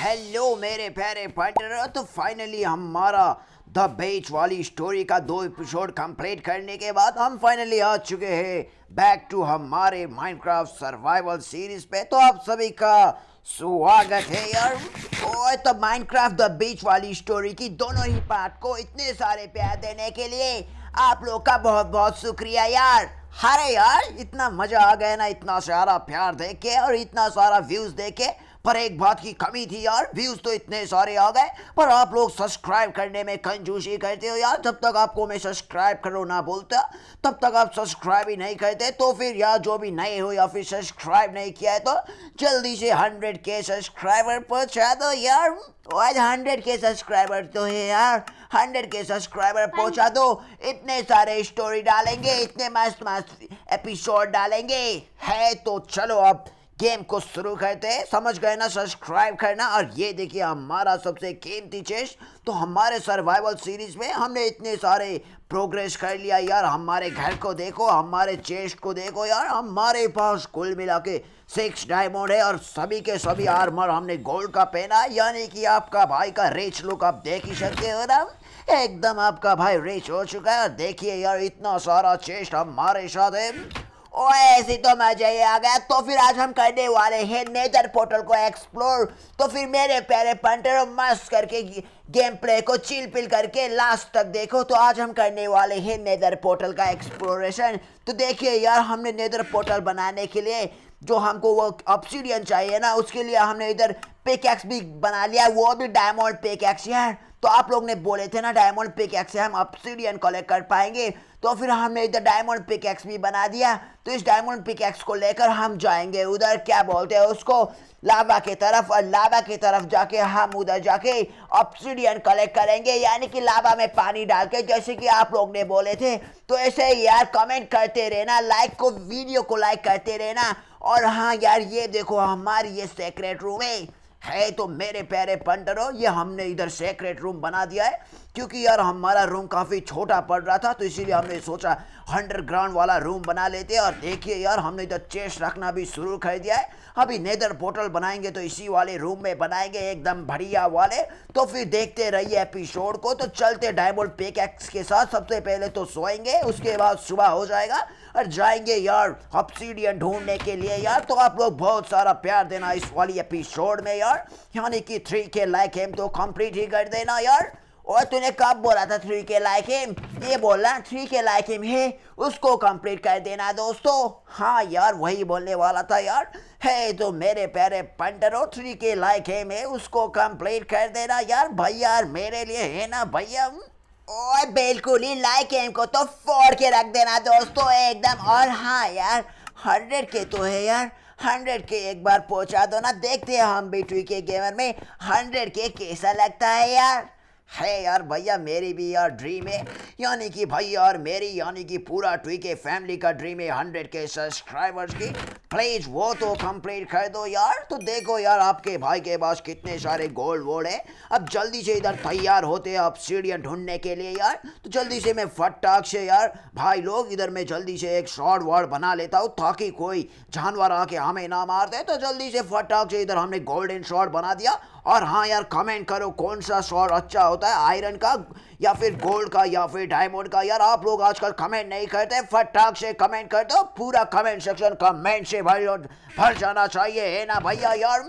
hello मेरे प्यारे partner तो फाइनली हमारा द बेच वाली स्टोरी का दो एपिसोड कंप्लीट करने के बाद हम फाइनली आ चुके हैं बैक टू हमारे माइनक्राफ्ट सर्वाइवल सीरीज पे तो आप सभी का स्वागत है यार ओए तो माइनक्राफ्ट द बीच वाली स्टोरी की दोनों ही पार्ट को इतने सारे प्यार देने के लिए आप लोग का बहुत बहुत शुक्रिया यार हरे यार इतना मजा आ गया ना इतना सारा प्यार देके और इतना सारा व्यूज देके पर एक बात की कमी थी यार व्यूज तो इतने सारे आ गए पर आप लोग सब्सक्राइब करने में कंजूसी करते हो यार जब तक आपको मैं सब्सक्राइब करो ना बोलता तब तक आप सब्सक्राइब ही नहीं करते तो फिर यार जो भी नए हो या फिर सब्सक्राइब नहीं किया है तो जल्दी से हंड्रेड के सब्सक्राइबर पर दो यार आज हंड्रेड के सब्सक्राइबर तो है यार हंड्रेड के सब्सक्राइबर पहुंचा दो इतने सारे स्टोरी डालेंगे इतने मस्त मस्त एपिसोड डालेंगे है तो चलो अब गेम को शुरू करते हैं समझ गए ना सब्सक्राइब करना और ये देखिए हमारा सबसे कीमती चेस्ट तो हमारे सर्वाइवल सीरीज में हमने इतने सारे प्रोग्रेस कर लिया यार हमारे घर को देखो हमारे चेस्ट को देखो यार हमारे पास कुल मिला के सिक्स डायमंड है और सभी के सभी आर्मर हमने गोल्ड का पहना यानी कि आपका भाई का रेच लुक आप देख ही सकते हो ना एकदम आपका भाई रेच हो चुका है देखिए यार इतना सारा चेस्ट हमारे साथ है ओए तो मजा ये आ गया तो फिर आज हम करने वाले हैं नेदर पोर्टल को एक्सप्लोर तो फिर मेरे प्यारे पंटरों मस्त करके गेम प्ले को चिल पिल करके लास्ट तक देखो तो आज हम करने वाले हैं नेदर पोर्टल का एक्सप्लोरेशन तो देखिए यार हमने नेदर पोर्टल बनाने के लिए जो हमको वो ऑप्सीडियन चाहिए ना उसके लिए हमने इधर पेकैक्स भी बना लिया वो भी डायमंड पेकैक्स यार तो आप लोग ने बोले थे ना डायमंड पिक एक्स से हम अपसीडियन कलेक्ट कर पाएंगे तो फिर हमने इधर डायमंड पिक एक्स भी बना दिया तो इस डायमंड पिक एक्स को लेकर हम जाएंगे उधर क्या बोलते हैं उसको लावा के तरफ और लावा के तरफ जाके हम उधर जाके ऑप्सीडियन कलेक्ट करेंगे यानी कि लावा में पानी डाल के जैसे कि आप लोग ने बोले थे तो ऐसे ही यार कमेंट करते रहना लाइक को वीडियो को लाइक करते रहना और हाँ यार ये देखो हमारी ये सेक्रेट रूम है है तो मेरे प्यारे पंडरो ये हमने इधर सेक्रेट रूम बना दिया है क्योंकि यार हमारा रूम काफ़ी छोटा पड़ रहा था तो इसीलिए हमने सोचा अंडरग्राउंड वाला रूम बना लेते हैं और देखिए यार हमने इधर चेस्ट रखना भी शुरू कर दिया है अभी नेदर पोर्टल बनाएंगे तो इसी वाले रूम में बनाएंगे एकदम बढ़िया वाले तो फिर देखते रहिए एपिसोड को तो चलते डायमोल्ड पेक के साथ सबसे पहले तो सोएंगे उसके बाद सुबह हो जाएगा और जाएंगे यार ऑब्सीडियन ढूंढने के लिए यार तो आप लोग बहुत सारा प्यार देना इस वाली एपिसोड में यार यानी कि थ्री के लाइक एम तो कंप्लीट ही कर देना यार और तूने कब बोला था थ्री के लाइक एम ये बोला थ्री के लाइक एम है उसको कंप्लीट कर देना दोस्तों हाँ यार वही बोलने वाला था यार हे तो मेरे प्यारे पंडरों थ्री के लाइक एम है उसको कंप्लीट कर देना यार भैया यार मेरे लिए है ना भैया और बिल्कुल ही लाइक एम को तो फोड़ के रख देना दोस्तों एकदम और हाँ यार हंड्रेड के तो है यार हंड्रेड के एक बार पहुंचा दो ना देखते हैं हम भी ट्वी के गेमर में हंड्रेड के कैसा लगता है यार है यार भैया मेरी भी यार ड्रीम है यानी कि भाई और मेरी यानी कि पूरा ट्वी के फैमिली का ड्रीम है हंड्रेड के सब्सक्राइबर्स की प्लीज वो तो कंप्लीट कर दो यार तो देखो यार आपके भाई के पास कितने सारे गोल्ड वोल्ड है अब जल्दी से इधर तैयार होते हैं अब सीढ़ियाँ ढूंढने के लिए यार तो जल्दी से मैं फटाक से यार भाई लोग इधर मैं जल्दी से एक शॉर्ट वॉर्ड बना लेता हूँ ताकि कोई जानवर आके हमें ना मार दे तो जल्दी से फटाक से इधर हमने गोल्डन शॉर्ट बना दिया और हाँ यार कमेंट करो कौन सा शॉर्ट अच्छा होता है आयरन का या फिर गोल्ड का या फिर डायमंड का यार आप लोग आजकल कमेंट नहीं करते फटाक से कमेंट कर दो पूरा कमेंट सेक्शन कमेंट से भाई भर जाना चाहिए है ना भैया यार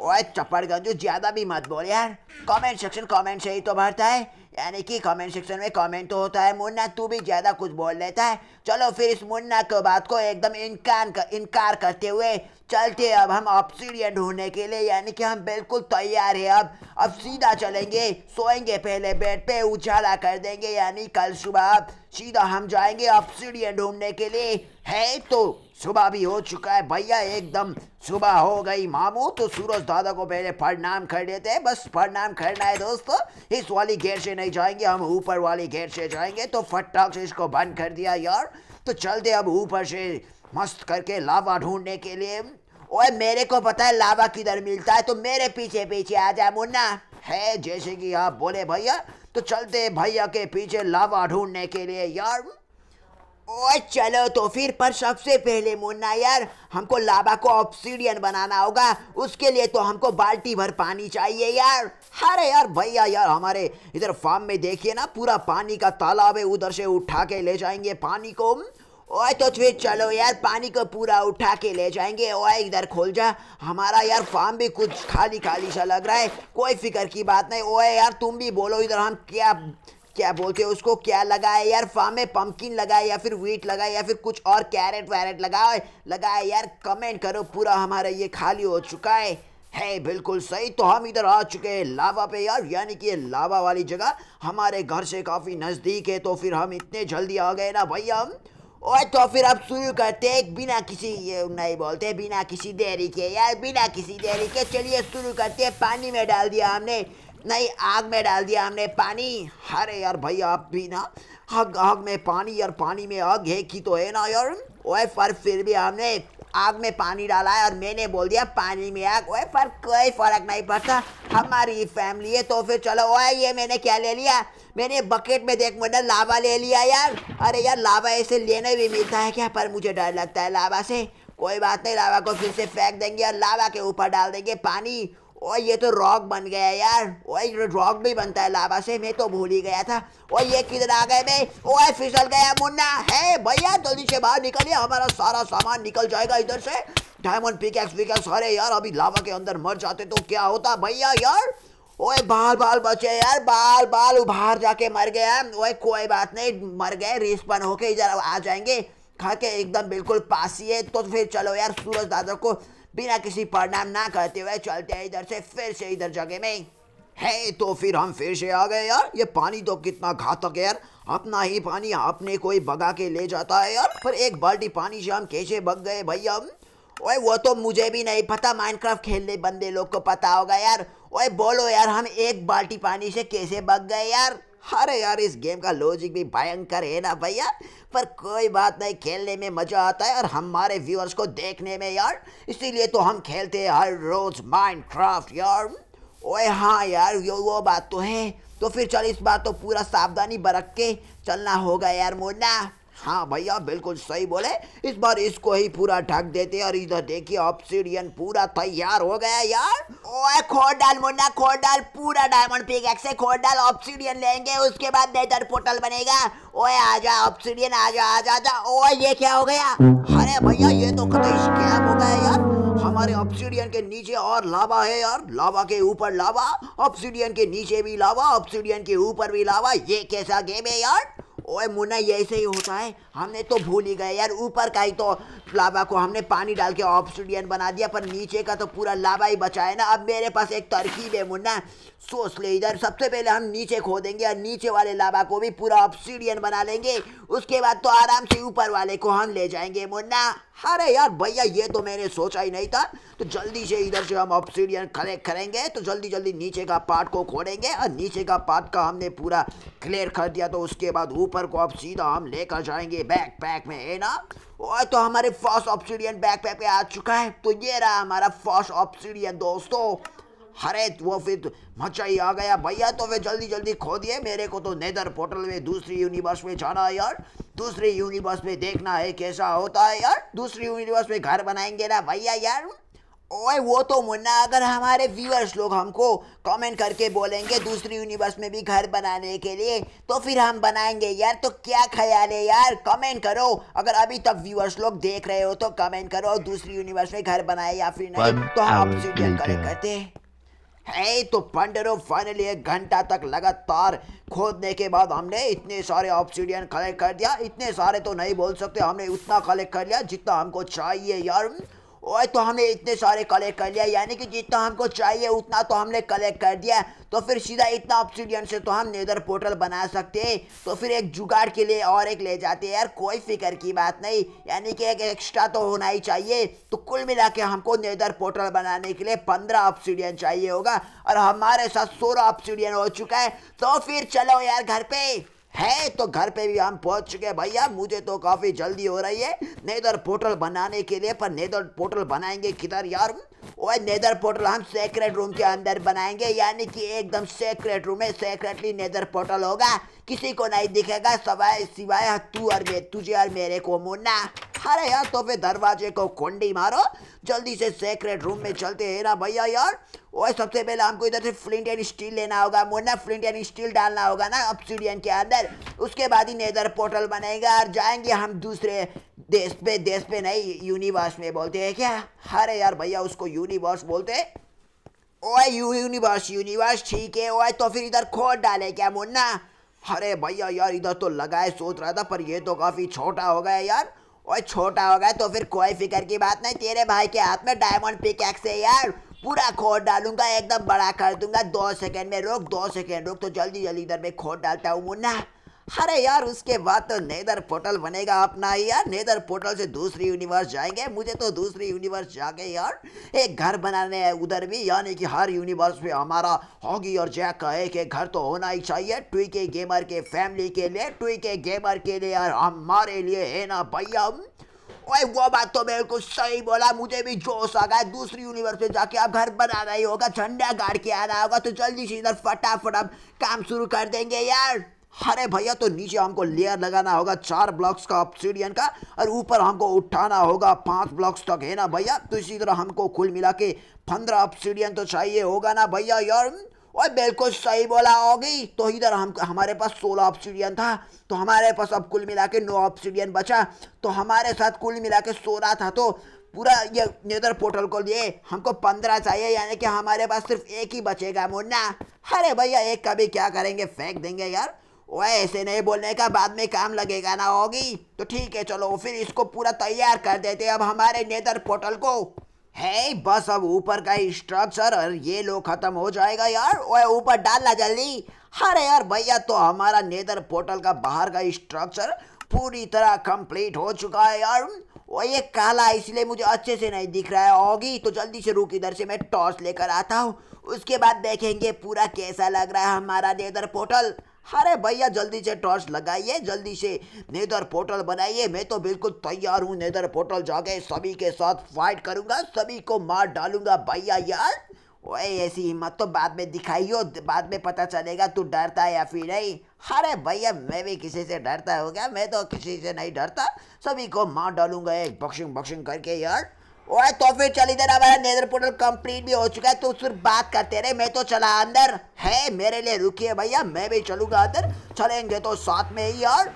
ओए चप्पड़ गंजू ज़्यादा भी मत बोल यार कमेंट सेक्शन कमेंट से ही तो भरता है यानी कि कमेंट सेक्शन में कमेंट तो होता है मुन्ना तू भी ज़्यादा कुछ बोल लेता है चलो फिर इस मुन्ना की बात को एकदम इनकार कर, इनकार करते हुए चलते हैं अब हम ऑप्सीडियन ढूंढने के लिए यानी कि हम बिल्कुल तैयार है अब अब सीधा चलेंगे सोएंगे पहले बेड पे उजाला कर देंगे यानी कल सुबह सीधा हम जाएंगे ऑप्सीडियन ढूंढने के लिए है तो सुबह भी हो चुका है भैया एकदम सुबह हो गई मामू तो सूरज दादा को पहले प्रणाम कर लेते हैं बस प्रणाम करना है दोस्तों इस वाली गेट से नहीं जाएंगे हम ऊपर वाली गेट से जाएंगे तो फटाक से इसको बंद कर दिया यार तो चलते अब ऊपर से मस्त करके लावा ढूंढने के लिए ओए मेरे को पता है लावा किधर मिलता है तो मेरे पीछे पीछे आ जाए मुन्ना है जैसे कि आप बोले भैया तो चलते भैया के पीछे लावा ढूंढने के लिए यार ओ चलो तो फिर पर सबसे पहले मुन्ना यार हमको लाबा को ऑप्सीडियन बनाना होगा उसके लिए तो हमको बाल्टी भर पानी चाहिए यार अरे यार भैया यार हमारे इधर फार्म में देखिए ना पूरा पानी का तालाब है उधर से उठा के ले जाएंगे पानी को ओए तो फिर चलो यार पानी को पूरा उठा के ले जाएंगे ओए इधर खोल जा हमारा यार फार्म भी कुछ खाली खाली सा लग रहा है कोई फिक्र की बात नहीं ओए यार तुम भी बोलो इधर हम क्या क्या बोलते हैं उसको क्या लगाए यार फार्म में पम्पकिन लगाए या फिर वीट लगाए या फिर कुछ और कैरेट वैरेट लगाए लगाए यार कमेंट करो पूरा हमारा ये खाली हो चुका है है बिल्कुल सही तो हम इधर आ चुके हैं लावा पे यार यानी कि लावा वाली जगह हमारे घर से काफ़ी नज़दीक है तो फिर हम इतने जल्दी आ गए ना भैया हम और तो फिर अब शुरू करते हैं बिना किसी ये नहीं बोलते बिना किसी देरी के यार बिना किसी देरी के चलिए शुरू करते हैं पानी में डाल दिया हमने नहीं आग में डाल दिया हमने पानी अरे यार भाई आप भी ना आग आग में पानी यार पानी में आग है कि तो है ना यार वह पर फिर भी हमने आग में पानी डाला है और मैंने बोल दिया पानी में आग वह पर कोई फर्क नहीं पड़ता हमारी फैमिली है तो फिर चलो ओए ये मैंने क्या ले लिया मैंने बकेट में देख मैंने लावा ले लिया यार अरे यार लावा ऐसे लेने भी मिलता है क्या पर मुझे डर लगता है लावा से कोई बात नहीं लावा को फिर से फेंक देंगे और लावा के ऊपर डाल देंगे पानी ओ ये तो रॉक बन गया यार ओ रॉक भी बनता है लावा से मैं तो भूल ही गया था ओ ये किधर आ गए मैं ओ फिसल गया मुन्ना है भैया जल्दी से बाहर निकलिए हमारा सारा सामान निकल जाएगा इधर से डायमंड पिकैक्स विकैक्स अरे यार अभी लावा के अंदर मर जाते तो क्या होता भैया यार ओए बाल बाल बचे यार बाल बाल उभार जाके मर गया ओए कोई बात नहीं मर गए रिस्पन होके इधर आ जाएंगे खा के एकदम बिल्कुल पास है तो फिर चलो यार सूरज दादा को बिना किसी परिणाम ना करते हुए चलते हैं इधर से फिर से इधर जगह में है तो फिर हम फिर से आ गए यार ये पानी तो कितना घातक है यार अपना ही पानी अपने कोई बगा के ले जाता है यार पर एक बाल्टी पानी से हम कैसे बग गए भैया ओए वो तो मुझे भी नहीं पता माइनक्राफ्ट खेलने बंदे लोग को पता होगा यार ओए बोलो यार हम एक बाल्टी पानी से कैसे बग गए यार अरे यार इस गेम का लॉजिक भी भयंकर है ना भैया पर कोई बात नहीं खेलने में मज़ा आता है और हमारे व्यूअर्स को देखने में यार इसीलिए तो हम खेलते हैं हर रोज़ माइनक्राफ्ट यार ओए हाँ यार यो वो बात तो है तो फिर चल इस बार तो पूरा सावधानी बरत के चलना होगा यार मोना हाँ भैया बिल्कुल सही बोले इस बार इसको ही पूरा ढक देते और इधर देखिए ऑप्सीडियन पूरा तैयार हो गया यार ओए खोल डाल मुन्ना खोल डाल पूरा डायमंड पिक से खोल डाल ऑप्सीडियन लेंगे उसके बाद नेदर पोर्टल बनेगा ओए आजा ऑप्सीडियन आजा आजा आजा ओए ये क्या हो गया अरे भैया ये तो कतई स्कैम हो गया यार हमारे ऑप्सीडियन के नीचे और लावा है यार लावा के ऊपर लावा ऑप्सीडियन के नीचे भी लावा ऑप्सीडियन के ऊपर भी लावा ये कैसा गेम है यार ओए मुन्ना ये ऐसे ही होता है हमने तो भूल ही गए यार ऊपर का ही तो लावा को हमने पानी डाल के ऑप्सीडियन बना दिया पर नीचे का तो पूरा लावा ही बचा है ना अब मेरे पास एक तरकीब है मुन्ना सोच ले इधर सबसे पहले हम नीचे खोदेंगे और नीचे वाले लावा को भी पूरा ऑप्सीडियन बना लेंगे उसके बाद तो आराम से ऊपर वाले को हम ले जाएंगे मुन्ना अरे यार भैया ये तो मैंने सोचा ही नहीं था तो जल्दी से इधर से हम ऑप्सीडियन कलेक्ट करेंगे तो जल्दी जल्दी नीचे का पार्ट को खोलेंगे और नीचे का पार्ट का हमने पूरा क्लियर कर दिया तो उसके बाद ऊपर पेपर को अब सीधा हम लेकर जाएंगे बैकपैक में है ना और तो हमारे फर्स्ट ऑप्सीडियन बैकपैक पे आ चुका है तो ये रहा हमारा फर्स्ट ऑप्शीडियन दोस्तों हरे वो फिर मचा ही आ गया भैया तो वे जल्दी जल्दी खो दिए मेरे को तो नेदर पोर्टल में दूसरी यूनिवर्स में जाना है यार दूसरी यूनिवर्स में देखना है कैसा होता है यार दूसरी यूनिवर्स में घर बनाएंगे ना भैया यार ओए वो तो मुन्ना अगर हमारे व्यूअर्स लोग हमको कमेंट करके बोलेंगे दूसरी यूनिवर्स में भी घर बनाने के लिए तो फिर हम बनाएंगे यार तो क्या ख्याल है यार कमेंट करो अगर अभी तक व्यूअर्स लोग देख रहे हो तो कमेंट करो दूसरी यूनिवर्स में घर बनाए या फिर नहीं तो हम ऑब्सीडियन कलेक्ट करते है तो पंडरो फाइनली एक घंटा तक लगातार खोदने के बाद हमने इतने सारे ऑप्सीडियन कलेक्ट कर दिया इतने सारे तो नहीं बोल सकते हमने उतना कलेक्ट कर लिया जितना हमको चाहिए यार और तो हमने इतने सारे कलेक्ट कर लिया यानी कि जितना हमको चाहिए उतना तो हमने कलेक्ट कर दिया तो फिर सीधा इतना ऑप्शीडियन से तो हम नेदर पोर्टल बना सकते हैं तो फिर एक जुगाड़ के लिए और एक ले जाते हैं यार कोई फिक्र की बात नहीं यानी कि एक एक्स्ट्रा तो होना ही चाहिए तो कुल मिला के हमको नेदर पोर्टल बनाने के लिए पंद्रह ऑप्सीडियन चाहिए होगा और हमारे साथ सोलह ऑप्शीडियन हो चुका है तो फिर चलो यार घर पर है तो घर पे भी हम पहुंच चुके हैं भैया मुझे तो काफ़ी जल्दी हो रही है नेदर पोर्टल बनाने के लिए पर नेदर पोर्टल बनाएंगे किधर यार और नेदर पोर्टल हम सेक्रेट रूम के अंदर बनाएंगे यानी कि एकदम सेक्रेट रूम है सेक्रेटली नेदर पोर्टल होगा किसी को नहीं दिखेगा सवाय सिवाय हाँ, तू और मे तुझे और मेरे को मुन्ना अरे यार तो फिर दरवाजे को कुंडी मारो जल्दी से सेक्रेट रूम में चलते हैं ना भैया यार और सबसे पहले हमको इधर से फ्लिंट एंड स्टील लेना होगा मुन्ना फ्लिंट एंड स्टील डालना होगा ना अपसीडियन के अंदर उसके बाद ही नेदर पोर्टल बनेगा और जाएंगे हम दूसरे देश पे देश पे नहीं यूनिवर्स में बोलते हैं क्या अरे यार भैया उसको यूनि यूनिवर्स बोलते ओए यू यूनिवर्स यूनिवर्स ठीक है ओए तो फिर इधर खोद डाले क्या मुन्ना अरे भैया यार इधर तो लगाए सोच रहा था पर ये तो काफ़ी छोटा हो गया यार ओए छोटा हो गया तो फिर कोई फिक्र की बात नहीं तेरे भाई के हाथ में डायमंड पिक एक्स है यार पूरा खोद डालूंगा एकदम बड़ा कर दूंगा दो सेकेंड में रोक दो सेकेंड रोक तो जल्दी जल्दी इधर में खोद डालता हूँ मुन्ना अरे यार उसके बाद तो नेदर पोर्टल बनेगा अपना यार नेदर पोर्टल से दूसरी यूनिवर्स जाएंगे मुझे तो दूसरी यूनिवर्स जाके यार एक घर बनाने हैं उधर भी यानी कि हर यूनिवर्स में हमारा हॉगी और जैक का एक एक घर तो होना ही चाहिए ट्वी के गेमर के फैमिली के लिए ट्वी के गेमर के लिए यार हमारे लिए है ना भैया ओए वो बात तो मेरे को सही बोला मुझे भी जोश आ गया दूसरी यूनिवर्स में जाके आप घर बनाना ही होगा झंडा गाड़ के आना होगा तो जल्दी से इधर फटाफट अब काम शुरू कर देंगे यार अरे भैया तो नीचे हमको लेयर लगाना होगा चार ब्लॉक्स का ऑप्सीडियन का और ऊपर हमको उठाना होगा पांच ब्लॉक्स तक है ना भैया तो इसी तरह हमको कुल मिला के पंद्रह ऑप्सीडियन तो चाहिए होगा ना भैया यार और बिल्कुल सही बोला होगी तो इधर हम हमारे पास सोलह ऑप्सीडियन था तो हमारे पास अब कुल मिला के नौ ऑप्सीडियन बचा तो हमारे साथ कुल मिला के सोलह था तो पूरा ये नेदर पोर्टल को लिए हमको पंद्रह चाहिए यानी कि हमारे पास सिर्फ एक ही बचेगा मुन्ना अरे भैया एक का भी क्या करेंगे फेंक देंगे यार वो ऐसे नहीं बोलने का बाद में काम लगेगा ना होगी तो ठीक है चलो फिर इसको पूरा तैयार कर देते अब हमारे नेदर पोर्टल को है बस अब ऊपर का स्ट्रक्चर और ये लोग खत्म हो जाएगा यार ओए ऊपर डालना जल्दी अरे यार भैया तो हमारा नेदर पोर्टल का बाहर का स्ट्रक्चर पूरी तरह कंप्लीट हो चुका है यार वो ये काला इसलिए मुझे अच्छे से नहीं दिख रहा है होगी तो जल्दी से रुक इधर से मैं टॉर्च लेकर आता हूँ उसके बाद देखेंगे पूरा कैसा लग रहा है हमारा नेदर पोर्टल अरे भैया जल्दी से टॉर्च लगाइए जल्दी से नेदर पोर्टल बनाइए मैं तो बिल्कुल तैयार हूँ नेदर पोर्टल जाके सभी के साथ फाइट करूँगा सभी को मार डालूंगा भैया यार ओए ऐसी हिम्मत तो बाद में दिखाई हो बाद में पता चलेगा तू डरता है या फिर नहीं अरे भैया मैं भी किसी से डरता हो गया मैं तो किसी से नहीं डरता सभी को मार डालूंगा एक बॉक्सिंग बॉक्सिंग करके यार ओए तो फिर चल इधर हमारा नेदर पोर्टल कंप्लीट भी हो चुका है तो सिर्फ बात करते रहे मैं तो चला अंदर है मेरे लिए रुकिए भैया मैं भी चलूंगा अंदर चलेंगे तो साथ में ही यार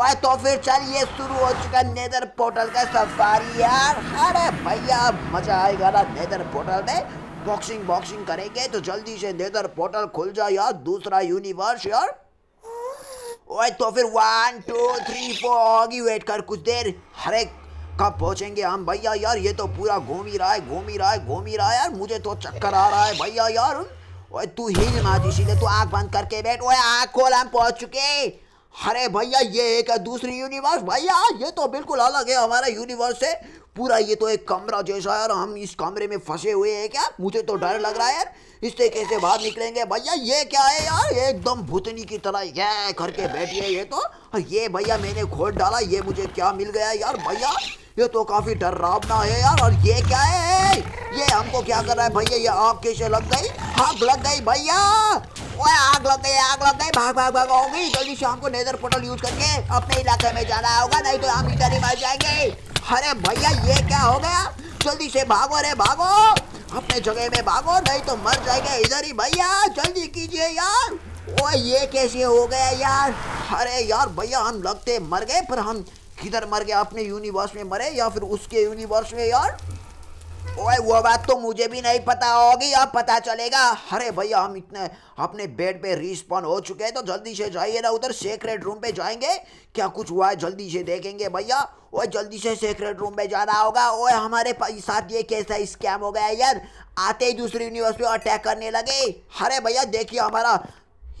ओए तो फिर चल ये शुरू हो चुका है नेदर पोर्टल का सफारी यार अरे भैया मजा आएगा ना नेदर पोर्टल में बॉक्सिंग बॉक्सिंग करेंगे तो जल्दी से नेदर पोर्टल खुल जाए यार दूसरा यूनिवर्स यार ओए तो फिर वन टू थ्री फोर होगी वेट कर कुछ देर हर एक कब पहुंचेंगे हम भैया यार ये तो पूरा घूम ही रहा है घूम ही रहा है घूम ही रहा है यार मुझे तो चक्कर आ रहा है भैया यार ओए तू हिल मत सीधे तू आंख बंद करके बैठ ओए आंख खोल हम पहुंच चुके अरे भैया ये एक दूसरी यूनिवर्स भैया ये तो बिल्कुल अलग है हमारा यूनिवर्स से पूरा ये तो एक कमरा जैसा है और हम इस कमरे में फंसे हुए हैं क्या मुझे तो डर लग रहा है यार इससे कैसे बाहर निकलेंगे भैया ये क्या है यार एकदम भूतनी की तरह ये करके बैठी है ये तो ये भैया मैंने खोल डाला ये मुझे क्या मिल गया यार भैया ये तो काफी डरावना है यार और ये क्या है ये हमको क्या कर रहा है भैया ये आग कैसे लग गई आग लग गई भैया ओए आग लग गई आग लग गई भाग भाग भाग होगी जल्दी शाम को नेदर पोर्टल यूज करके अपने इलाके में जाना होगा नहीं तो हम इधर ही मर जाएंगे अरे भैया ये क्या हो गया जल्दी से भागो अरे भागो अपने जगह में भागो नहीं तो मर जाएंगे इधर ही भैया जल्दी कीजिए यार ओए ये कैसे हो गया यार अरे यार भैया हम लगते मर गए पर हम किधर मर गया अपने यूनिवर्स में मरे या फिर उसके यूनिवर्स में यार ओए वो बात तो मुझे भी नहीं पता होगी अब पता चलेगा अरे भैया हम इतने अपने बेड पे रिस्पॉन हो चुके हैं तो जल्दी से जाइए ना उधर सेक्रेट रूम पे जाएंगे क्या कुछ हुआ है जल्दी से देखेंगे भैया ओए जल्दी से सेक्रेट रूम पे जाना होगा ओए हमारे साथ ये कैसा स्कैम हो गया यार आते ही दूसरे यूनिवर्स पे अटैक करने लगे अरे भैया देखिए हमारा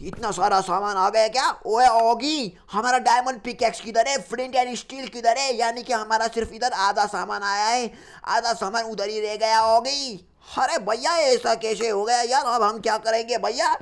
इतना सारा सामान आ गया क्या ओए ओगी हमारा डायमंड पिकेक्स किधर है फ्लिंट एंड स्टील किधर है यानी कि हमारा सिर्फ इधर आधा सामान आया है आधा सामान उधर ही रह गया ओगी अरे भैया ऐसा कैसे हो गया यार अब हम क्या करेंगे भैया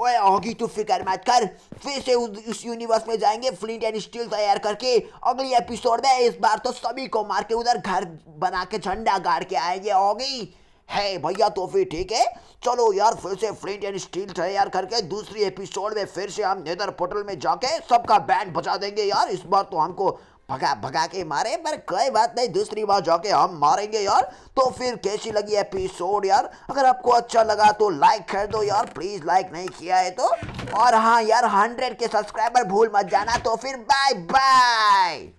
ओए ओगी तू फिक्र मत कर फिर से उस यूनिवर्स में जाएंगे फ्लिंट एंड स्टील तैयार करके अगली एपिसोड में इस बार तो सभी को मार के उधर घर बना के झंडा गाड़ के आएंगे ओगी है भैया तो फिर ठीक है चलो यार फिर से फ्लिंट एंड स्टील तैयार करके दूसरी एपिसोड में फिर से हम नेदर पोर्टल में जाके सबका बैंड बचा देंगे यार इस बार तो हमको भगा भगा के मारे पर कोई बात नहीं दूसरी बार जाके हम मारेंगे यार तो फिर कैसी लगी एपिसोड यार अगर आपको अच्छा लगा तो लाइक कर दो यार प्लीज़ लाइक नहीं किया है तो और हाँ यार हंड्रेड के सब्सक्राइबर भूल मत जाना तो फिर बाय बाय